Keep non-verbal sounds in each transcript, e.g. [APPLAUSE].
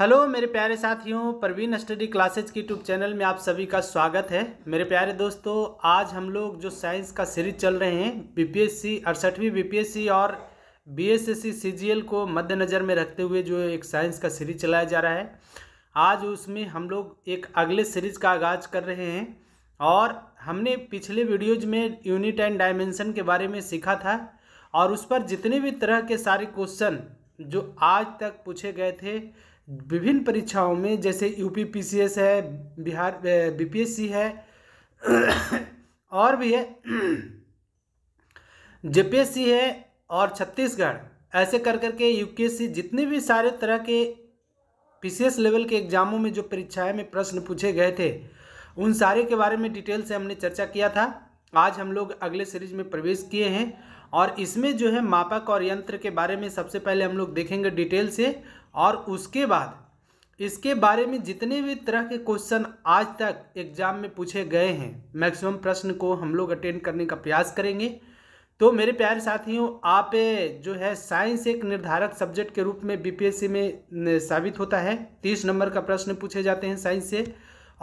hello मेरे प्यारे साथियों प्रवीण स्टडी क्लासेज की यूट्यूब चैनल में आप सभी का स्वागत है मेरे प्यारे दोस्तों आज हम लोग जो साइंस का सीरीज चल रहे हैं बीपीएससी अड़सठवीं बीपीएससी और बीएसएससी सीजीएल को मद्देनज़र में रखते हुए जो एक साइंस का सीरीज चलाया जा रहा है आज उसमें हम लोग एक अगले सीरीज का आगाज कर रहे हैं और हमने पिछले वीडियोज में यूनिट एंड डायमेंशन के बारे में सीखा था और उस पर जितने भी तरह के सारे क्वेश्चन जो आज तक पूछे गए थे विभिन्न परीक्षाओं में जैसे U P P C S है Bihar B P S C है और भी है जे पी एस सी है और छत्तीसगढ़ ऐसे कर करके यू पी एस सी जितने भी सारे तरह के पी सी एस लेवल के एग्जामों में जो परीक्षाएं में प्रश्न पूछे गए थे उन सारे के बारे में डिटेल से हमने चर्चा किया था आज हम लोग अगले सीरीज में प्रवेश किए हैं और इसमें जो है मापक और यंत्र के बारे में सबसे पहले हम लोग देखेंगे डिटेल से और उसके बाद इसके बारे में जितने भी तरह के क्वेश्चन आज तक एग्जाम में पूछे गए हैं मैक्सिमम प्रश्न को हम लोग अटेंड करने का प्रयास करेंगे तो मेरे प्यारे साथियों आप जो है साइंस एक निर्धारक सब्जेक्ट के रूप में बीपीएससी में साबित होता है तीस नंबर का प्रश्न पूछे जाते हैं साइंस से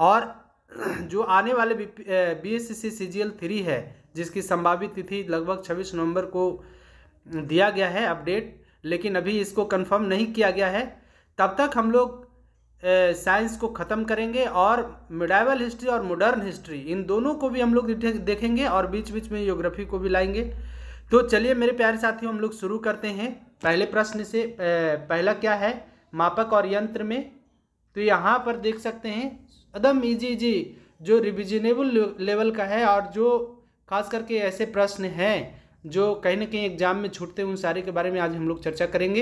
और [CLEARS THROAT] जो आने वाले B S S C C G L है जिसकी संभावित तिथि लगभग छब्बीस नवंबर को दिया गया है अपडेट लेकिन अभी इसको कंफर्म नहीं किया गया है तब तक हम लोग साइंस को ख़त्म करेंगे और मिडाइवल हिस्ट्री और मॉडर्न हिस्ट्री इन दोनों को भी हम लोग देखेंगे और बीच बीच में योग्राफी को भी लाएंगे तो चलिए मेरे प्यारे साथियों हम लोग शुरू करते हैं पहले प्रश्न से पहला क्या है मापक और यंत्र में तो यहाँ पर देख सकते हैं एकदम इजी इजी जो रिविजनेबल लेवल का है और जो खास करके ऐसे प्रश्न हैं जो कहीं ना कहीं एग्जाम में छूटते हैं उन सारे के बारे में आज हम लोग चर्चा करेंगे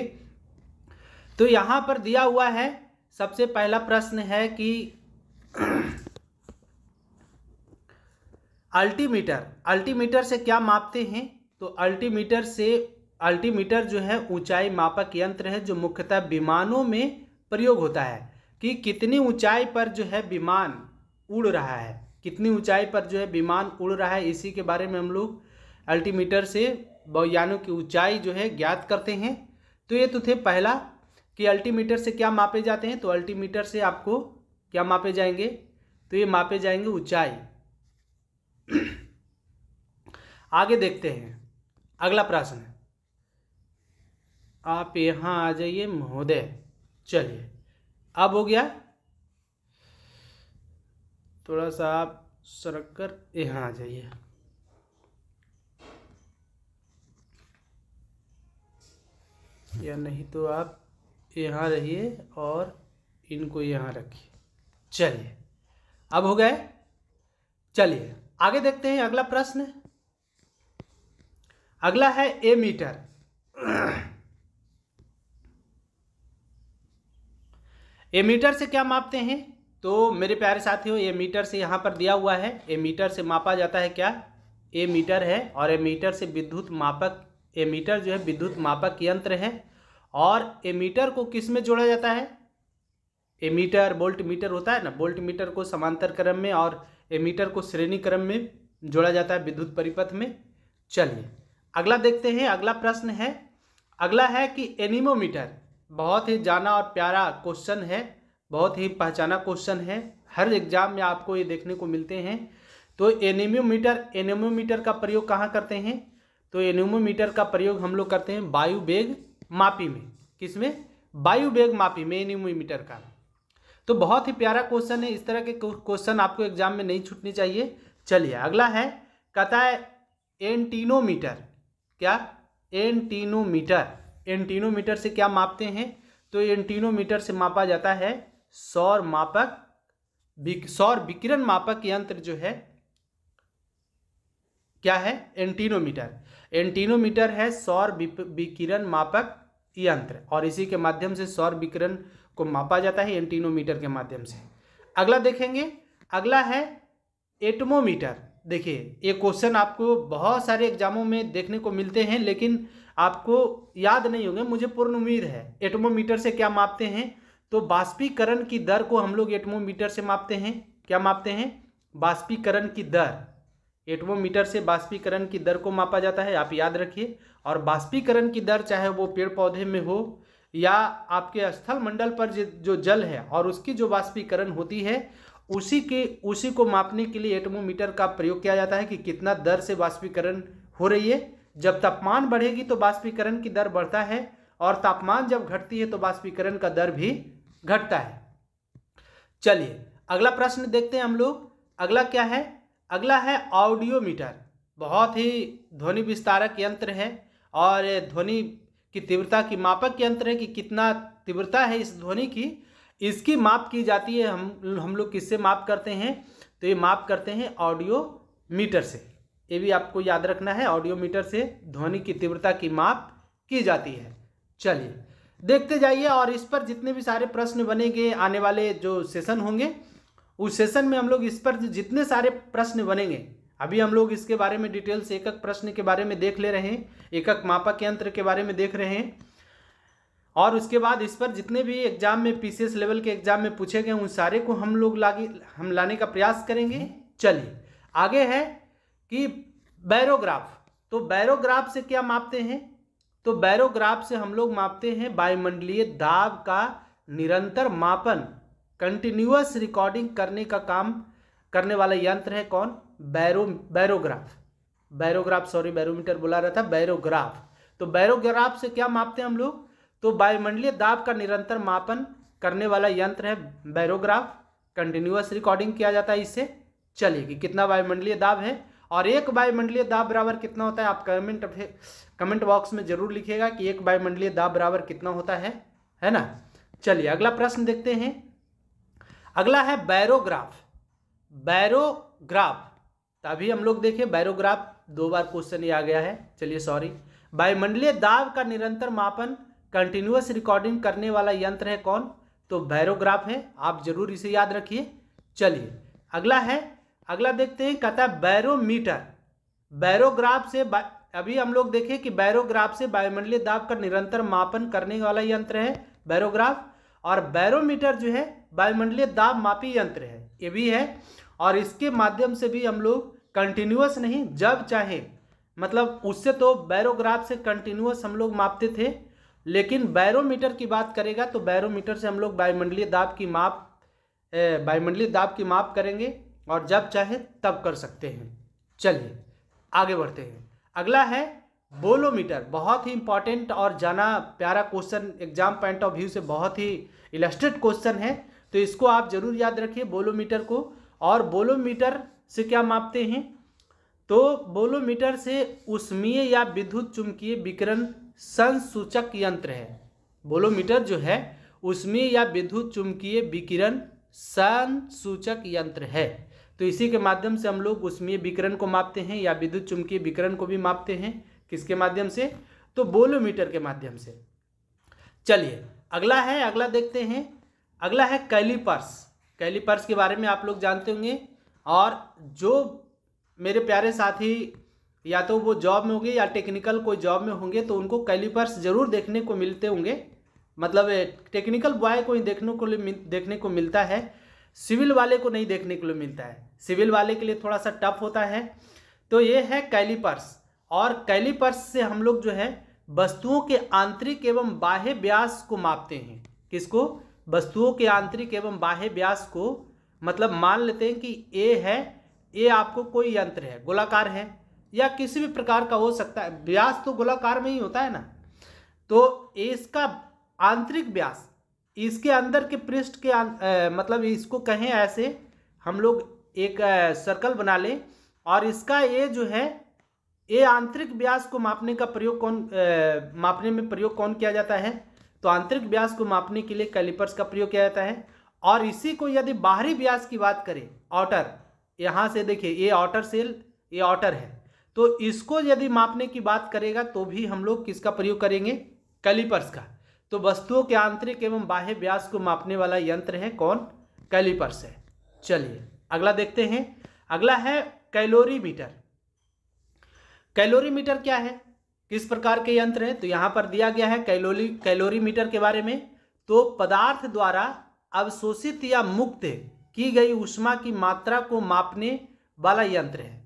तो यहाँ पर दिया हुआ है सबसे पहला प्रश्न है कि [CLEARS THROAT] अल्टीमीटर अल्टीमीटर से क्या मापते हैं तो अल्टीमीटर से अल्टीमीटर जो है ऊंचाई मापक यंत्र है जो मुख्यतः विमानों में प्रयोग होता है कि कितनी ऊंचाई पर जो है विमान उड़ रहा है कितनी ऊंचाई पर जो है विमान उड़ रहा है इसी के बारे में हम लोग अल्टीमीटर से वायुयानों की ऊंचाई जो है ज्ञात करते हैं तो ये तो थे पहला कि अल्टीमीटर से क्या मापे जाते हैं तो अल्टीमीटर से आपको क्या मापे जाएंगे तो ये मापे जाएंगे ऊंचाई [CLEARS THROAT] आगे देखते हैं अगला प्रश्न है आप यहाँ आ जाइए महोदय चलिए अब हो गया थोड़ा सा आप सरक कर यहाँ आ जाइए या नहीं तो आप यहाँ रहिए और इनको यहाँ रखिए चलिए अब हो गए चलिए आगे देखते हैं अगला प्रश्न अगला है ए मीटर ए मीटर से क्या मापते हैं तो मेरे प्यारे साथियों ए मीटर से यहाँ पर दिया हुआ है ए मीटर से मापा जाता है क्या ए मीटर है और ए मीटर से विद्युत मापक एमीटर जो है विद्युत मापक यंत्र है और एमीटर को किस में जोड़ा जाता है एमीटर बोल्ट मीटर होता है ना बोल्ट मीटर को समांतर क्रम में और एमीटर को श्रेणी क्रम में जोड़ा जाता है विद्युत परिपथ में चलिए अगला देखते हैं अगला प्रश्न है अगला है कि एनिमोमीटर बहुत ही जाना और प्यारा क्वेश्चन है बहुत ही पहचाना क्वेश्चन है हर एग्जाम में आपको ये देखने को मिलते हैं तो एनेमियोमीटर एनिमोमीटर का प्रयोग कहाँ करते हैं तो एन्यूमोमीटर का प्रयोग हम लोग करते हैं वायु बेग मापी में किसमें वायु बेग मापी में एन्यूमोमीटर का तो बहुत ही प्यारा क्वेश्चन है इस तरह के क्वेश्चन आपको एग्जाम में नहीं छूटने चाहिए चलिए अगला है कहता है एंटीनोमीटर क्या एंटीनोमीटर एंटीनोमीटर से क्या मापते हैं तो एंटीनोमीटर से मापा जाता है सौर मापक सौर विकिरण मापक यंत्र जो है क्या है एंटीनोमीटर एंटीनोमीटर है सौर विकिरण मापक यंत्र और इसी के माध्यम से सौर विकिरण को मापा जाता है एंटीनोमीटर के माध्यम से अगला देखेंगे अगला है एटमोमीटर देखिए ये क्वेश्चन आपको बहुत सारे एग्जामों में देखने को मिलते हैं लेकिन आपको याद नहीं होंगे मुझे पूर्ण उम्मीद है एटमोमीटर से क्या मापते हैं तो बाष्पीकरण की दर को हम लोग एटमोमीटर से मापते हैं क्या मापते हैं बाष्पीकरण की दर एटमोमीटर से बाष्पीकरण की दर को मापा जाता है आप याद रखिए और बाष्पीकरण की दर चाहे वो पेड़ पौधे में हो या आपके स्थल मंडल पर जो जल है और उसकी जो बाष्पीकरण होती है उसी के उसी को मापने के लिए एटमोमीटर का प्रयोग किया जाता है कि कितना दर से बाष्पीकरण हो रही है जब तापमान बढ़ेगी तो बाष्पीकरण की दर बढ़ता है और तापमान जब घटती है तो बाष्पीकरण का दर भी घटता है चलिए अगला प्रश्न देखते हैं हम लोग अगला क्या है अगला है ऑडियो मीटर बहुत ही ध्वनि विस्तारक यंत्र है और ध्वनि की तीव्रता की मापक यंत्र है कि कितना तीव्रता है इस ध्वनि की इसकी माप की जाती है हम हम लोग किससे माप करते हैं तो ये माप करते हैं ऑडियो मीटर से ये भी आपको याद रखना है ऑडियो मीटर से ध्वनि की तीव्रता की माप की जाती है चलिए देखते जाइए और इस पर जितने भी सारे प्रश्न बनेंगे आने वाले जो सेशन होंगे उस सेशन में हम लोग इस पर जितने सारे प्रश्न बनेंगे अभी हम लोग इसके बारे में डिटेल्स एक एक प्रश्न के बारे में देख ले रहे हैं एक एक मापक यंत्र के बारे में देख रहे हैं और उसके बाद इस पर जितने भी एग्जाम में पीसीएस लेवल के एग्जाम में पूछे गए उन सारे को हम लोग लागे हम लाने का प्रयास करेंगे चलिए आगे है कि बैरोग्राफ तो बैरोग्राफ से क्या मापते हैं तो बैरोग्राफ से हम लोग मापते हैं वायुमंडलीय दाब का निरंतर मापन कंटिन्यूस रिकॉर्डिंग करने का काम करने वाला यंत्र है कौन baro barograph barograph sorry barometer बोला रहा था बैरोग्राफ तो बैरोग्राफ से क्या मापते हैं हम लोग तो वायुमंडलीय दाब का निरंतर मापन करने वाला यंत्र है बैरोग्राफ कंटिन्यूस रिकॉर्डिंग किया जाता है इससे चलेगी कितना वायुमंडलीय दाब है और एक वायुमंडलीय दाब बराबर कितना होता है आप कमेंट कमेंट बॉक्स में जरूर लिखिएगा कि एक वायुमंडलीय दाब बराबर कितना होता है है ना चलिए अगला प्रश्न देखते हैं अगला है बैरोग्राफ बैरोग्राफ तभी हम लोग देखें बैरोग्राफ दो बार क्वेश्चन ही आ गया है चलिए सॉरी वायुमंडलीय दाब का निरंतर मापन कंटिन्यूस रिकॉर्डिंग करने वाला यंत्र है कौन तो बैरोग्राफ है आप जरूर इसे याद रखिए चलिए अगला है अगला देखते हैं कहता है बैरोमीटर बैरोग्राफ से बा... अभी हम लोग देखें कि बैरोग्राफ से वायुमंडलीय दाब का निरंतर मापन करने वाला यंत्र है बैरोग्राफ और बैरोमीटर जो है वायुमंडलीय दाब मापी यंत्र है ये भी है और इसके माध्यम से भी हम लोग कंटिन्यूस नहीं जब चाहे मतलब उससे तो बैरोग्राफ से कंटिन्यूस हम लोग मापते थे लेकिन बैरोमीटर की बात करेगा तो बैरोमीटर से हम लोग वायुमंडलीय दाब की माप वायुमंडलीय दाब की माप करेंगे और जब चाहे तब कर सकते हैं चलिए आगे बढ़ते हैं अगला है बोलोमीटर बहुत ही इंपॉर्टेंट और जाना प्यारा question exam point of view से बहुत ही इलस्ट्रेट क्वेश्चन है तो इसको आप जरूर याद रखिए बोलोमीटर को और बोलोमीटर से क्या मापते हैं तो बोलोमीटर से उष्मीय या विद्युत चुंबकीय विकिरण संसूचक यंत्र है बोलोमीटर जो है उष्मीय या विद्युत चुंबकीय विकिरण संसूचक यंत्र है तो इसी के माध्यम से हम लोग उष्मीय विकिरण को मापते हैं या विद्युत चुंबकीय विकिरण को भी मापते हैं किसके माध्यम से तो बोलोमीटर के माध्यम से चलिए अगला है अगला देखते हैं अगला है कैलीपर्स कैलीपर्स के बारे में आप लोग जानते होंगे और जो मेरे प्यारे साथी या तो वो जॉब में होंगे या टेक्निकल कोई जॉब में होंगे तो उनको कैलीपर्स ज़रूर देखने को मिलते होंगे मतलब टेक्निकल बॉय को ही देखने को देखने को मिलता है सिविल वाले को नहीं देखने के लिए मिलता है सिविल वाले के लिए थोड़ा सा टफ होता है तो ये है कैलीपर्स और कैलीपर्स से हम लोग जो है वस्तुओं के आंतरिक एवं बाह्य व्यास को मापते हैं किसको वस्तुओं के आंतरिक एवं बाह्य व्यास को मतलब मान लेते हैं कि ए है ए आपको कोई यंत्र है गोलाकार है या किसी भी प्रकार का हो सकता है व्यास तो गोलाकार में ही होता है ना तो इसका आंतरिक व्यास इसके अंदर के पृष्ठ के आ, मतलब इसको कहें ऐसे हम लोग एक आ, सर्कल बना लें और इसका ए जो है ए आंतरिक व्यास को मापने का प्रयोग कौन आ, मापने में प्रयोग कौन किया जाता है तो आंतरिक व्यास को मापने के लिए कैलिपर्स का प्रयोग किया जाता है और इसी को यदि बाहरी व्यास की बात करें ऑटर यहाँ से देखिए ये ऑटर सेल ये ऑटर है तो इसको यदि मापने की बात करेगा तो भी हम लोग किसका प्रयोग करेंगे कैलिपर्स का तो वस्तुओं के आंतरिक एवं बाह्य व्यास को मापने वाला यंत्र है कौन कैलिपर्स है चलिए अगला देखते हैं अगला है कैलोरीमीटर कैलोरीमीटर क्या है किस प्रकार के यंत्र हैं तो यहाँ पर दिया गया है कैलोरी कैलोरी मीटर के बारे में तो पदार्थ द्वारा अवशोषित या मुक्त की गई ऊष्मा की मात्रा को मापने वाला यंत्र है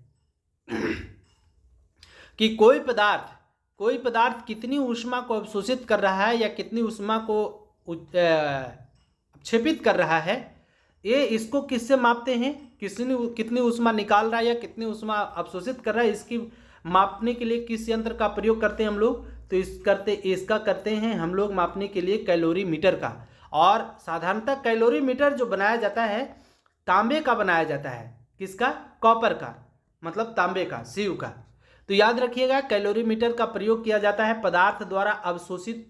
कि कोई पदार्थ कोई पदार्थ कितनी ऊष्मा को अवशोषित कर रहा है या कितनी ऊष्मा को क्षेपित कर रहा है ये इसको किससे मापते हैं किसने कितनी ऊष्मा निकाल रहा है या कितनी ऊष्मा अवशोषित कर रहा है इसकी मापने के लिए किस यंत्र का प्रयोग करते हैं हम लोग तो इस करते इसका करते हैं हम लोग मापने के लिए कैलोरी मीटर का और साधारणतः कैलोरी मीटर जो बनाया जाता है तांबे का बनाया जाता है किसका कॉपर का मतलब तांबे का सीव का तो याद रखिएगा कैलोरी मीटर का प्रयोग किया जाता है पदार्थ द्वारा अवशोषित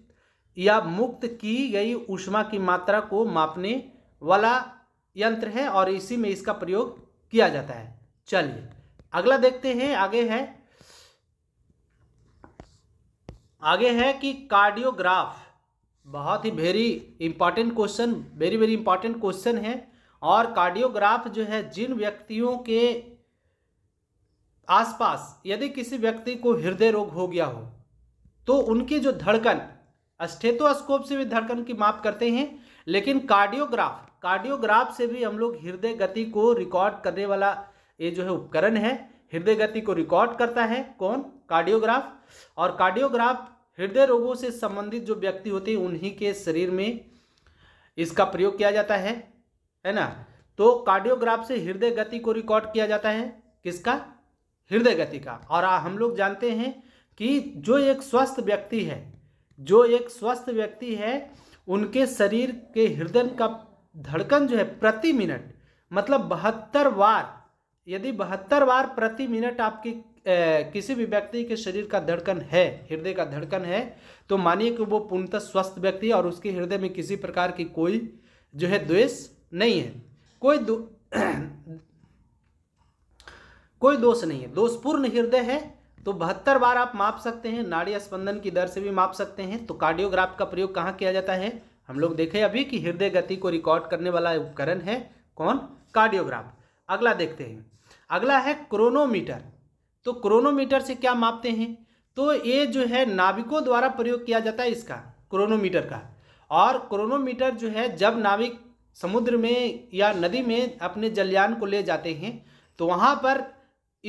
या मुक्त की गई ऊष्मा की मात्रा को मापने वाला यंत्र है और इसी में इसका प्रयोग किया जाता है चलिए अगला देखते हैं आगे है आगे है कि कार्डियोग्राफ बहुत ही very important question very very important question है और कार्डियोग्राफ जो है जिन व्यक्तियों के आसपास यदि किसी व्यक्ति को हृदय रोग हो गया हो तो उनकी जो धड़कन अस्टेथोस्कोप से भी धड़कन की माप करते हैं लेकिन कार्डियोग्राफ कार्डियोग्राफ से भी हम लोग हृदय गति को रिकॉर्ड करने वाला ये जो है उपकरण है हृदय गति को रिकॉर्ड करता है कौन कार्डियोग्राफ और कार्डियोग्राफ हृदय रोगों से संबंधित जो व्यक्ति होते हैं उन्हीं के शरीर में इसका प्रयोग किया जाता है है ना तो कार्डियोग्राफ से हृदय गति को रिकॉर्ड किया जाता है किसका हृदय गति का और हम लोग जानते हैं कि जो एक स्वस्थ व्यक्ति है जो एक स्वस्थ व्यक्ति है उनके शरीर के हृदय का धड़कन जो है प्रति मिनट मतलब बहत्तर बार यदि बहत्तर बार प्रति मिनट आपकी ए, किसी भी व्यक्ति के शरीर का धड़कन है हृदय का धड़कन है तो मानिए कि वो पूर्णतः स्वस्थ व्यक्ति है और उसके हृदय में किसी प्रकार की कोई जो है द्वेष नहीं है कोई दो, [CLEARS THROAT] कोई दोष नहीं है दोषपूर्ण हृदय है तो बहत्तर बार आप माप सकते हैं नाड़ी स्पंदन की दर से भी माप सकते हैं तो कार्डियोग्राफ का प्रयोग कहाँ किया जाता है हम लोग देखें अभी कि हृदय गति को रिकॉर्ड करने वाला उपकरण है कौन कार्डियोग्राफ अगला देखते हैं अगला है क्रोनोमीटर तो क्रोनोमीटर से क्या मापते हैं तो ये जो है नाविकों द्वारा प्रयोग किया जाता है इसका क्रोनोमीटर का और क्रोनोमीटर जो है जब नाविक समुद्र में या नदी में अपने जलयान को ले जाते हैं तो वहाँ पर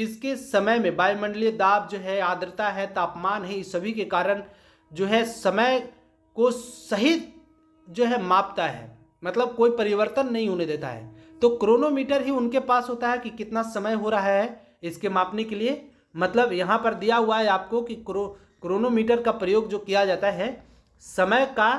इसके समय में वायुमंडलीय दाब जो है आर्द्रता है तापमान है इस सभी के कारण जो है समय को सही जो है मापता है मतलब कोई परिवर्तन नहीं होने देता है तो क्रोनोमीटर ही उनके पास होता है कि कितना समय हो रहा है इसके मापने के लिए मतलब यहाँ पर दिया हुआ है आपको कि क्रो क्रोनोमीटर का प्रयोग जो किया जाता है समय का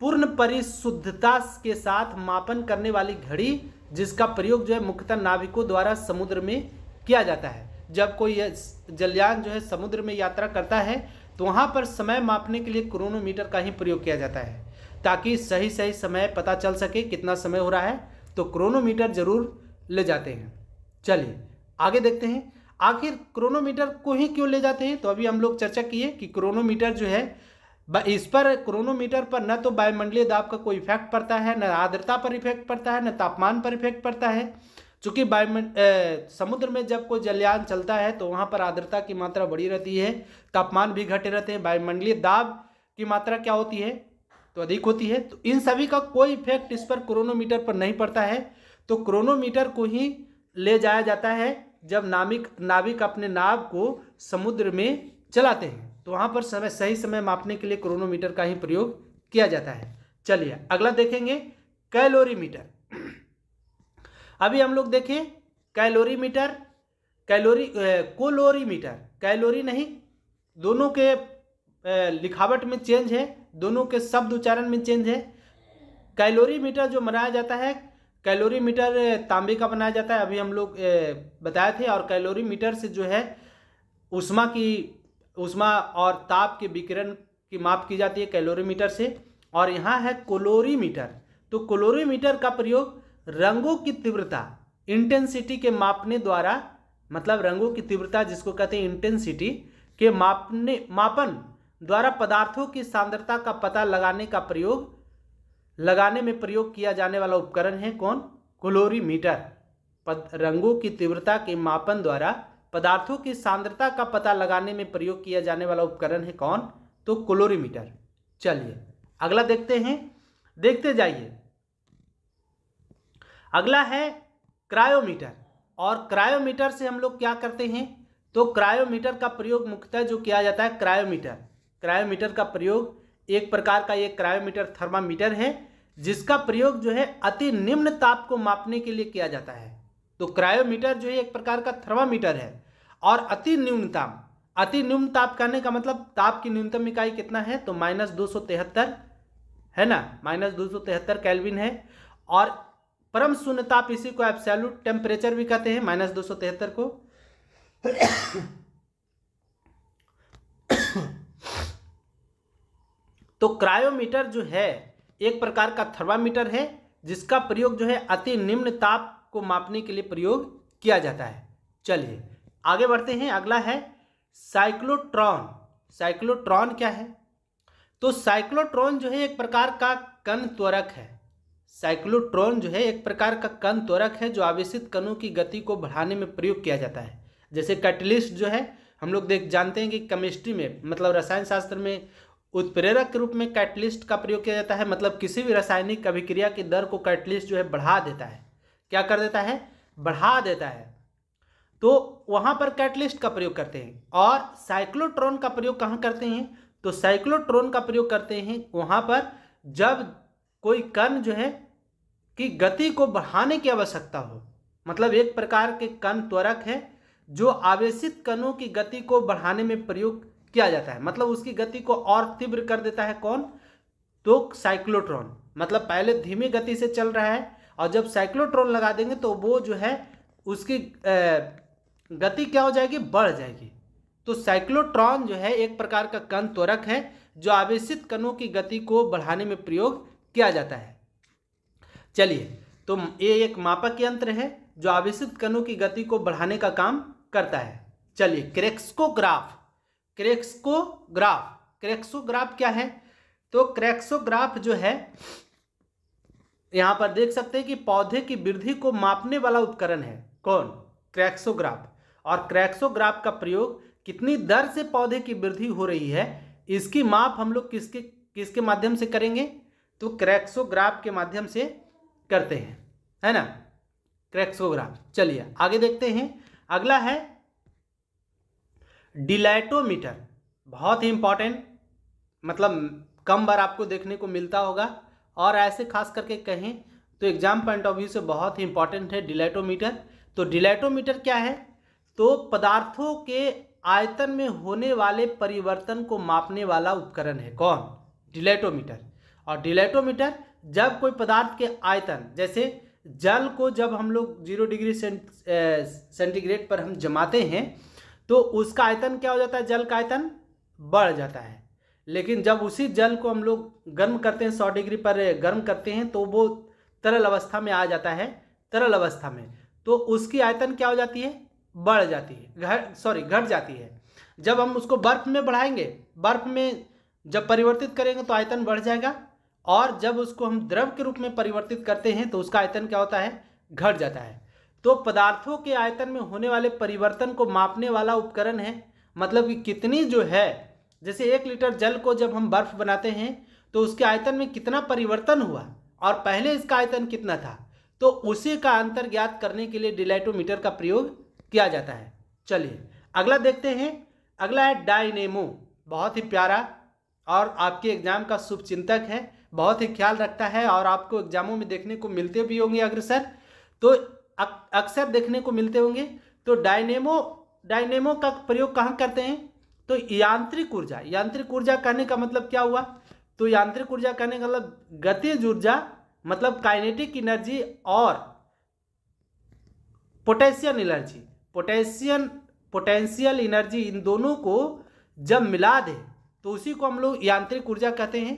पूर्ण परिशुद्धता के साथ मापन करने वाली घड़ी जिसका प्रयोग जो है मुख्यतः नाविकों द्वारा समुद्र में किया जाता है जब कोई जलयान जो है समुद्र में यात्रा करता है तो वहाँ पर समय मापने के लिए क्रोनोमीटर का ही प्रयोग किया जाता है ताकि सही सही समय पता चल सके कितना समय हो रहा है तो क्रोनोमीटर ज़रूर ले जाते हैं चलिए आगे देखते हैं आखिर क्रोनोमीटर को ही क्यों ले जाते हैं तो अभी हम लोग चर्चा किए कि क्रोनोमीटर जो है इस पर क्रोनोमीटर पर न तो वायुमंडलीय दाब का कोई इफेक्ट पड़ता है न आर्द्रता पर इफेक्ट पड़ता है न तापमान पर इफेक्ट पड़ता है चूँकि वायुमंड समुद्र में जब कोई जलयान चलता है तो वहाँ पर आर्द्रता की मात्रा बढ़ी रहती है तापमान भी घटे रहते हैं वायुमंडलीय दाब की मात्रा क्या होती है तो अधिक होती है तो इन सभी का कोई इफेक्ट इस पर क्रोनोमीटर पर नहीं पड़ता है तो क्रोनोमीटर को ही ले जाया जाता है जब नाविक नाविक अपने नाव को समुद्र में चलाते हैं तो वहाँ पर समय सही समय मापने के लिए क्रोनोमीटर का ही प्रयोग किया जाता है चलिए अगला देखेंगे कैलोरीमीटर अभी हम लोग देखें कैलोरीमीटर कैलोरी कोलोरीमीटर कैलोरी नहीं दोनों के लिखावट में चेंज है दोनों के शब्द उच्चारण में चेंज है कैलोरी मीटर जो बनाया जाता है कैलोरी मीटर तांबे का बनाया जाता है अभी हम लोग बताए थे और कैलोरी मीटर से जो है उष्मा की उष्मा और ताप के विकिरण की माप की जाती है कैलोरी मीटर से और यहाँ है कोलोरी मीटर तो कोलोरी मीटर का प्रयोग रंगों की तीव्रता इंटेंसिटी के मापने द्वारा मतलब रंगों की तीव्रता जिसको कहते हैं इंटेंसिटी के मापने मापन द्वारा पदार्थों की सांद्रता का पता लगाने का प्रयोग लगाने में प्रयोग किया जाने वाला उपकरण है कौन क्लोरीमीटर रंगों की तीव्रता के मापन द्वारा पदार्थों की सांद्रता का पता लगाने में प्रयोग किया जाने वाला उपकरण है कौन तो क्लोरीमीटर चलिए अगला देखते हैं देखते जाइए अगला है क्रायोमीटर और क्रायोमीटर से हम लोग क्या करते हैं तो क्रायोमीटर का प्रयोग मुख्यतः जो किया जाता है क्रायोमीटर क्रायोमीटर का प्रयोग एक प्रकार का ये क्रायोमीटर थर्मामीटर है जिसका प्रयोग जो है अति निम्न ताप को मापने के लिए किया जाता है तो क्रायोमीटर जो है एक प्रकार का थर्मामीटर है और अति निम्न ताप अति निम्न ताप कहने का मतलब ताप की न्यूनतम इकाई कितना है तो माइनस दो सौ तिहत्तर है ना माइनस दो सौ तिहत्तर कैलविन है और परम शून्य ताप इसी को एब्सैल्यूट टेम्परेचर भी कहते हैं माइनस दो सौ तिहत्तर को तो क्रायोमीटर जो है एक प्रकार का थर्मामीटर है जिसका प्रयोग जो है अति निम्न ताप को मापने के लिए प्रयोग किया जाता है चलिए आगे बढ़ते हैं अगला है साइक्लोट्रॉन साइक्लोट्रॉन क्या है तो साइक्लोट्रॉन जो है एक प्रकार का कण त्वरक है साइक्लोट्रॉन जो है एक प्रकार का कण त्वरक है जो आवेशित कणों की गति को बढ़ाने में प्रयोग किया जाता है जैसे कैटलिस्ट जो है हम लोग देख जानते हैं कि केमिस्ट्री में मतलब रसायन शास्त्र में उत्प्रेरक के रूप में कैटलिस्ट का प्रयोग किया जाता है मतलब किसी भी रासायनिक अभिक्रिया की दर को कैटलिस्ट जो है बढ़ा देता है क्या कर देता है बढ़ा देता है तो वहाँ पर कैटलिस्ट का प्रयोग करते हैं और साइक्लोट्रॉन का प्रयोग कहाँ करते हैं तो साइक्लोट्रॉन का प्रयोग करते हैं वहाँ पर जब कोई कण जो है कि गति को बढ़ाने की आवश्यकता हो मतलब एक प्रकार के कण त्वरक है जो आवेशित कणों की गति को बढ़ाने में प्रयोग किया जाता है मतलब उसकी गति को और तीव्र कर देता है कौन तो साइक्लोट्रॉन मतलब पहले धीमी गति से चल रहा है और जब साइक्लोट्रॉन लगा देंगे तो वो जो है उसकी गति क्या हो जाएगी बढ़ जाएगी तो साइक्लोट्रॉन जो है एक प्रकार का कण त्वरक है जो आवेशित कणों की गति को बढ़ाने में प्रयोग किया जाता है चलिए तो ये एक मापक यंत्र है जो आवेशित कणों की गति को बढ़ाने का काम करता है चलिए क्रेक्सकोग्राफ क्रेक्सकोग्राफ क्रेक्सोग्राफ क्या है तो क्रेक्सोग्राफ जो है यहां पर देख सकते हैं कि पौधे की वृद्धि को मापने वाला उपकरण है कौन क्रैक्सोग्राफ और क्रैक्सोग्राफ का प्रयोग कितनी दर से पौधे की वृद्धि हो रही है इसकी माप हम लोग किसके किसके माध्यम से करेंगे तो क्रैक्सोग्राफ के माध्यम से करते हैं है ना क्रैक्सोग्राफ चलिए आगे देखते हैं अगला है डिलाइटोमीटर बहुत ही इम्पॉर्टेंट मतलब कम बार आपको देखने को मिलता होगा और ऐसे खास करके कहें तो एग्जाम पॉइंट ऑफ व्यू से बहुत ही इंपॉर्टेंट है डिलाइटोमीटर तो डिलाइटोमीटर क्या है तो पदार्थों के आयतन में होने वाले परिवर्तन को मापने वाला उपकरण है कौन डिलेटोमीटर और डिलेटोमीटर जब कोई पदार्थ के आयतन जैसे जल को जब हम लोग जीरो डिग्री सेंटीग्रेड पर हम जमाते हैं तो उसका आयतन क्या हो जाता है जल का आयतन बढ़ जाता है लेकिन जब उसी जल को हम लोग गर्म करते हैं सौ डिग्री पर गर्म करते हैं तो वो तरल अवस्था में आ जाता है तरल अवस्था में तो उसकी आयतन क्या हो जाती है बढ़ जाती है घट सॉरी घट जाती है जब हम उसको बर्फ में बढ़ाएंगे बर्फ में जब परिवर्तित करेंगे तो आयतन बढ़ जाएगा और जब उसको हम द्रव के रूप में परिवर्तित करते हैं तो उसका आयतन क्या होता है घट जाता है तो पदार्थों के आयतन में होने वाले परिवर्तन को मापने वाला उपकरण है मतलब कि कितनी जो है जैसे एक लीटर जल को जब हम बर्फ बनाते हैं तो उसके आयतन में कितना परिवर्तन हुआ और पहले इसका आयतन कितना था तो उसी का अंतर ज्ञात करने के लिए डिलाइटोमीटर का प्रयोग किया जाता है चलिए अगला देखते हैं अगला है डायनेमो बहुत ही प्यारा और आपके एग्जाम का शुभ चिंतक है बहुत ही ख्याल रखता है और आपको एग्जामों में देखने को मिलते भी होंगे अग्रसर तो अक्सर देखने को मिलते होंगे तो डायनेमो डायनेमो का प्रयोग कहाँ करते हैं तो यांत्रिक ऊर्जा यांत्रिक ऊर्जा कहने का मतलब क्या हुआ तो यांत्रिक ऊर्जा कहने का मतलब गतिज ऊर्जा मतलब काइनेटिक एनर्जी और potential energy potassium potential energy इन दोनों को जब मिला दें तो उसी को हम लोग यांत्रिक ऊर्जा कहते हैं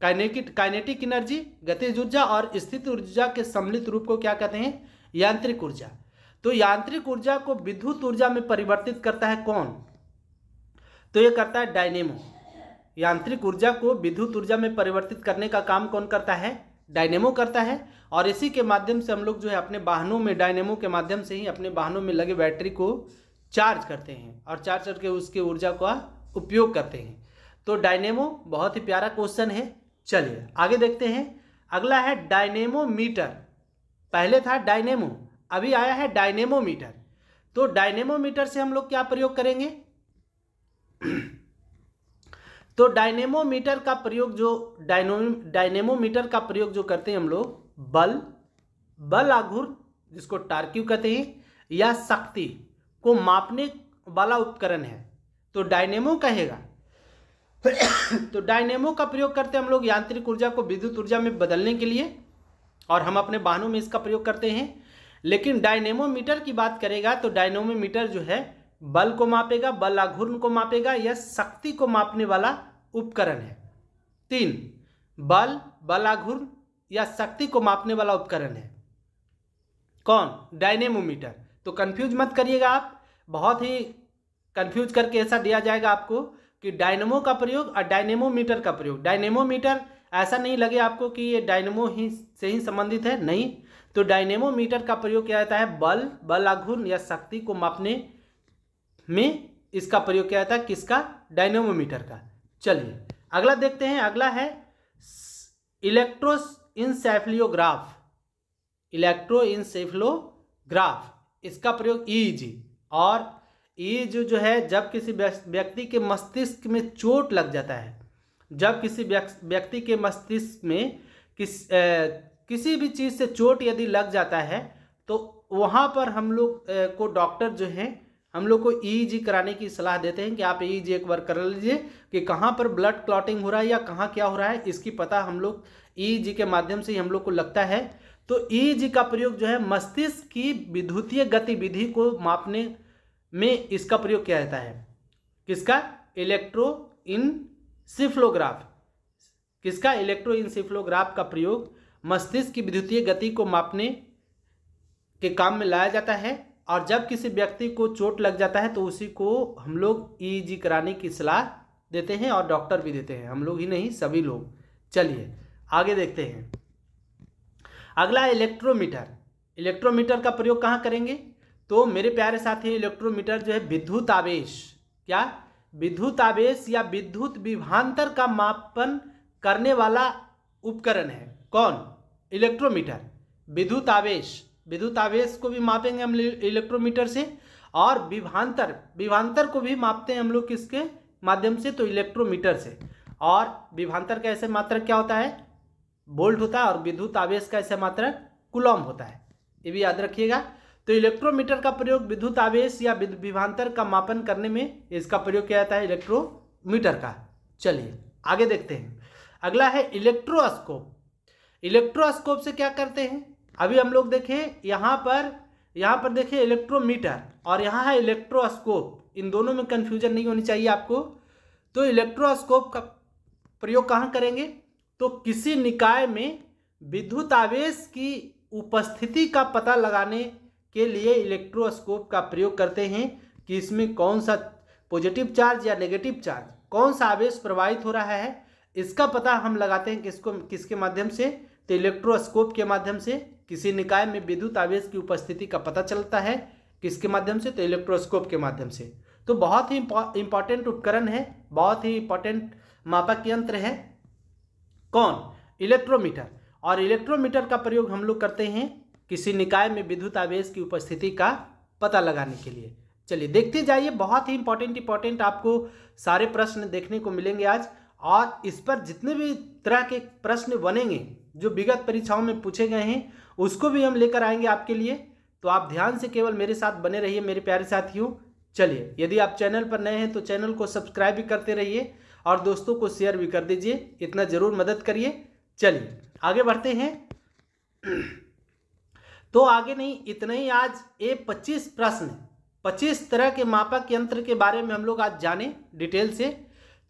काइनेटिक काइनेटिक एनर्जी गतिज ऊर्जा और स्थित ऊर्जा के सम्मिलित रूप को क्या कहते हैं यांत्रिक ऊर्जा तो यांत्रिक ऊर्जा को विद्युत ऊर्जा में परिवर्तित करता है कौन तो ये करता है डायनेमो यांत्रिक ऊर्जा को विद्युत ऊर्जा में परिवर्तित करने का काम कौन करता है डायनेमो करता है और इसी के माध्यम से हम लोग जो है अपने वाहनों में डायनेमो के माध्यम से ही अपने वाहनों में लगे बैटरी को चार्ज करते हैं और चार्ज करके उसके ऊर्जा का उपयोग करते हैं तो डायनेमो बहुत ही प्यारा क्वेश्चन है चलिए आगे देखते हैं अगला है डायनेमोमीटर पहले था डायनेमो अभी आया है डायनेमोमीटर तो डायनेमोमीटर से हम लोग क्या प्रयोग करेंगे [CLEARS THROAT] तो डायनेमोमीटर का प्रयोग जो डायनो डायनेमोमीटर का प्रयोग जो करते हैं हम लोग बल बल आघूर जिसको टार्क्यू कहते हैं या शक्ति को मापने वाला उपकरण है तो डायनेमो कहेगा [CLEARS THROAT] तो डायनेमो का प्रयोग करते हैं हम लोग यांत्रिक ऊर्जा को विद्युत ऊर्जा में बदलने के लिए और हम अपने वाहनों में इसका प्रयोग करते हैं लेकिन डायनेमोमीटर की बात करेगा तो डायनेमोमीटर जो है बल को मापेगा बल आघूर्ण को मापेगा या शक्ति को मापने वाला उपकरण है तीन बल बल आघूर्ण या शक्ति को मापने वाला उपकरण है कौन डायनेमोमीटर तो कंफ्यूज मत करिएगा आप बहुत ही कंफ्यूज करके ऐसा दिया जाएगा आपको कि डायनेमो का प्रयोग और डायनेमोमीटर का प्रयोग डायनेमोमीटर ऐसा नहीं लगे आपको कि ये डायनेमो ही से ही संबंधित है नहीं तो डायनेमोमीटर का प्रयोग किया जाता है बल बल आघूर्ण या शक्ति को मापने में इसका प्रयोग किया जाता है किसका डायनेमोमीटर का चलिए अगला देखते हैं अगला है इलेक्ट्रो इनसेफलियोग्राफ इलेक्ट्रो इनसेफलोग्राफ इसका प्रयोग ईजी और ईज जो है जब किसी व्यक्ति के मस्तिष्क में चोट लग जाता है जब किसी व्यक्ति के मस्तिष्क में किस ए, किसी भी चीज़ से चोट यदि लग जाता है तो वहाँ पर हम लोग को डॉक्टर जो हैं हम लोग को ईईजी कराने की सलाह देते हैं कि आप ईईजी एक बार कर लीजिए कि कहाँ पर ब्लड क्लॉटिंग हो रहा है या कहाँ क्या हो रहा है इसकी पता हम लोग ईईजी के माध्यम से ही हम लोग को लगता है तो ईईजी का प्रयोग जो है मस्तिष्क की विद्युतीय गतिविधि को मापने में इसका प्रयोग किया जाता है किसका इलेक्ट्रो इन सिफ्लोग्राफ किसका इलेक्ट्रोइंसिफ्लोग्राफ का प्रयोग मस्तिष्क की विद्युतीय गति को मापने के काम में लाया जाता है और जब किसी व्यक्ति को चोट लग जाता है तो उसी को हम लोग ई e कराने की सलाह देते हैं और डॉक्टर भी देते हैं हम लोग ही नहीं सभी लोग चलिए आगे देखते हैं अगला इलेक्ट्रोमीटर इलेक्ट्रोमीटर का प्रयोग कहाँ करेंगे तो मेरे प्यारे साथी इलेक्ट्रोमीटर जो है विद्युत आवेश क्या विद्युत आवेश या विद्युत विभांतर का मापन करने वाला उपकरण है कौन इलेक्ट्रोमीटर विद्युत आवेश विद्युत आवेश को भी मापेंगे हम इलेक्ट्रोमीटर से और विभांतर विभांतर को भी मापते हैं हम लोग किसके माध्यम से तो इलेक्ट्रोमीटर से और विभांतर का ऐसे मात्र क्या होता है बोल्ट होता है और विद्युत आवेश का ऐसे मात्र कुलम होता है ये भी याद रखिएगा तो इलेक्ट्रोमीटर का प्रयोग विद्युत आवेश या विभांतर का मापन करने में इसका प्रयोग किया जाता है इलेक्ट्रोमीटर का चलिए आगे देखते हैं अगला है इलेक्ट्रोस्कोप इलेक्ट्रोस्कोप से क्या करते हैं अभी हम लोग देखें यहाँ पर यहाँ पर देखें इलेक्ट्रोमीटर और यहाँ है इलेक्ट्रोस्कोप इन दोनों में कन्फ्यूजन नहीं होनी चाहिए आपको तो इलेक्ट्रोस्कोप का प्रयोग कहाँ करेंगे तो किसी निकाय में विद्युत आवेश की उपस्थिति का पता लगाने के लिए इलेक्ट्रोस्कोप का प्रयोग करते हैं कि इसमें कौन सा पॉजिटिव चार्ज या नेगेटिव चार्ज कौन सा आवेश प्रवाहित हो रहा है इसका पता हम लगाते हैं किसको किसके माध्यम से तो इलेक्ट्रोस्कोप के माध्यम से किसी निकाय में विद्युत आवेश की उपस्थिति का पता चलता है किसके माध्यम से तो इलेक्ट्रोस्कोप के माध्यम से तो बहुत ही इम्पॉर्टेंट उपकरण है बहुत ही इंपॉर्टेंट मापक यंत्र है कौन इलेक्ट्रोमीटर और इलेक्ट्रोमीटर का प्रयोग हम लोग करते हैं किसी निकाय में विद्युत आवेश की उपस्थिति का पता लगाने के लिए चलिए देखते जाइए बहुत ही इंपॉर्टेंट इंपॉर्टेंट आपको सारे प्रश्न देखने को मिलेंगे आज और इस पर जितने भी तरह के प्रश्न बनेंगे जो विगत परीक्षाओं में पूछे गए हैं उसको भी हम लेकर आएंगे आपके लिए तो आप ध्यान से केवल मेरे साथ बने रहिए मेरे प्यारे साथियों चलिए यदि आप चैनल पर नए हैं तो चैनल को सब्सक्राइब भी करते रहिए और दोस्तों को शेयर भी कर दीजिए इतना ज़रूर मदद करिए चलिए आगे बढ़ते हैं तो आगे नहीं इतना ही आज ये पच्चीस प्रश्न पच्चीस तरह के मापक यंत्र के बारे में हम लोग आज जाने डिटेल से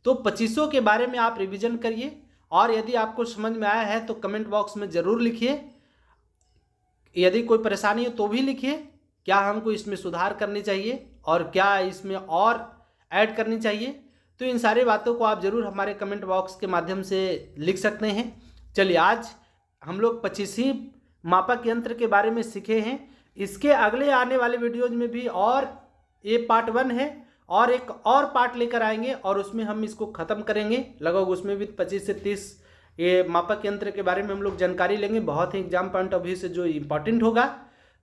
तो पच्चीसों के बारे में आप रिविजन करिए और यदि आपको समझ में आया है तो कमेंट बॉक्स में ज़रूर लिखिए यदि कोई परेशानी हो तो भी लिखिए क्या हमको इसमें सुधार करनी चाहिए और क्या इसमें और ऐड करनी चाहिए तो इन सारी बातों को आप ज़रूर हमारे कमेंट बॉक्स के माध्यम से लिख सकते हैं चलिए आज हम लोग पच्चीसवीं मापक यंत्र के बारे में सीखे हैं इसके अगले आने वाले वीडियोज में भी और ये पार्ट वन है और एक और पार्ट लेकर आएंगे और उसमें हम इसको ख़त्म करेंगे लगभग उसमें भी पच्चीस से तीस ये मापक यंत्र के बारे में हम लोग जानकारी लेंगे बहुत ही एग्जाम पॉइंट ऑफ व्यू से जो इम्पॉर्टेंट होगा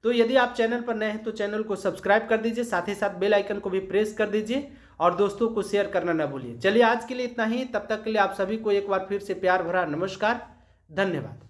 तो यदि आप चैनल पर नए हैं तो चैनल को सब्सक्राइब कर दीजिए साथ ही साथ बेल आइकन को भी प्रेस कर दीजिए और दोस्तों को शेयर करना ना भूलिए चलिए आज के लिए इतना ही तब तक के लिए आप सभी को एक बार फिर से प्यार भरा नमस्कार धन्यवाद